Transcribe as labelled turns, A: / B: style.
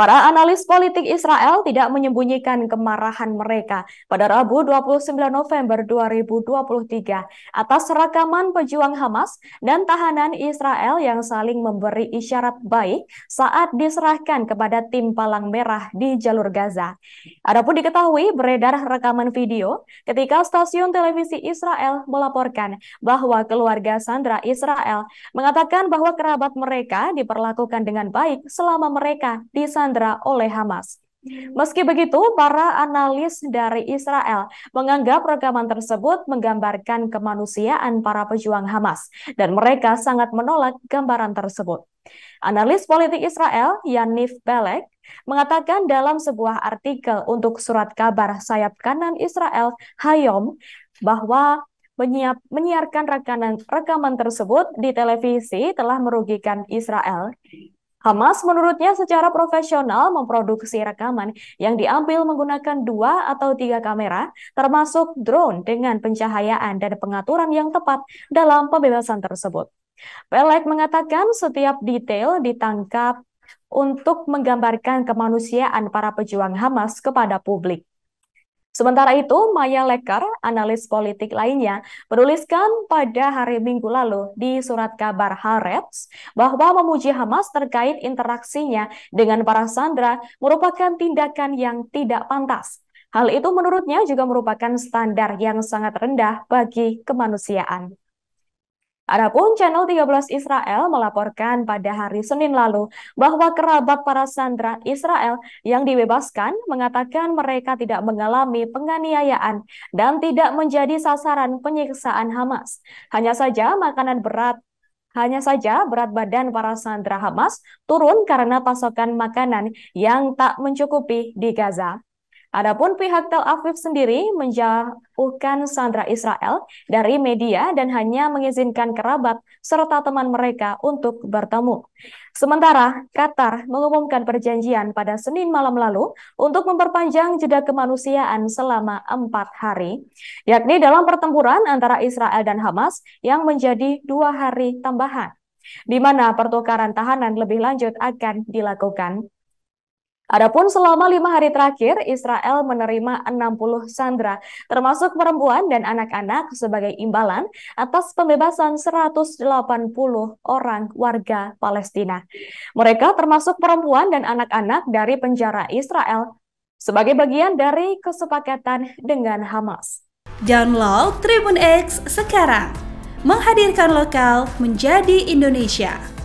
A: Para analis politik Israel tidak menyembunyikan kemarahan mereka pada Rabu 29 November 2023 atas rekaman pejuang Hamas dan tahanan Israel yang saling memberi isyarat baik saat diserahkan kepada tim Palang Merah di jalur Gaza. Adapun diketahui beredar rekaman video ketika stasiun televisi Israel melaporkan bahwa keluarga Sandra Israel mengatakan bahwa kerabat mereka diperlakukan dengan baik selama mereka di sana disandra oleh Hamas. Hmm. Meski begitu, para analis dari Israel menganggap rekaman tersebut menggambarkan kemanusiaan para pejuang Hamas, dan mereka sangat menolak gambaran tersebut. Analis politik Israel, Yanif Belek, mengatakan dalam sebuah artikel untuk surat kabar sayap kanan Israel, Hayom, bahwa menyiap, menyiarkan rekaman, rekaman tersebut di televisi telah merugikan Israel. Hamas menurutnya secara profesional memproduksi rekaman yang diambil menggunakan dua atau tiga kamera, termasuk drone dengan pencahayaan dan pengaturan yang tepat dalam pembebasan tersebut. Pelek mengatakan setiap detail ditangkap untuk menggambarkan kemanusiaan para pejuang Hamas kepada publik. Sementara itu, Maya Lekar, analis politik lainnya, menuliskan pada hari Minggu lalu di surat kabar Haaretz bahwa memuji Hamas terkait interaksinya dengan para sandera merupakan tindakan yang tidak pantas. Hal itu menurutnya juga merupakan standar yang sangat rendah bagi kemanusiaan. Adapun channel 13 Israel melaporkan pada hari Senin lalu bahwa kerabat para sandera Israel yang dibebaskan mengatakan mereka tidak mengalami penganiayaan dan tidak menjadi sasaran penyiksaan Hamas. Hanya saja makanan berat hanya saja berat badan para sandera Hamas turun karena pasokan makanan yang tak mencukupi di Gaza. Adapun pihak Tel Aviv sendiri menjauhkan sandra Israel dari media dan hanya mengizinkan kerabat serta teman mereka untuk bertemu. Sementara Qatar mengumumkan perjanjian pada Senin malam lalu untuk memperpanjang jeda kemanusiaan selama empat hari, yakni dalam pertempuran antara Israel dan Hamas yang menjadi dua hari tambahan, di mana pertukaran tahanan lebih lanjut akan dilakukan. Adapun selama lima hari terakhir, Israel menerima 60 sandera, termasuk perempuan dan anak-anak sebagai imbalan atas pembebasan 180 orang warga Palestina. Mereka termasuk perempuan dan anak-anak dari penjara Israel sebagai bagian dari kesepakatan dengan Hamas. Download Tribun X sekarang, menghadirkan lokal menjadi Indonesia.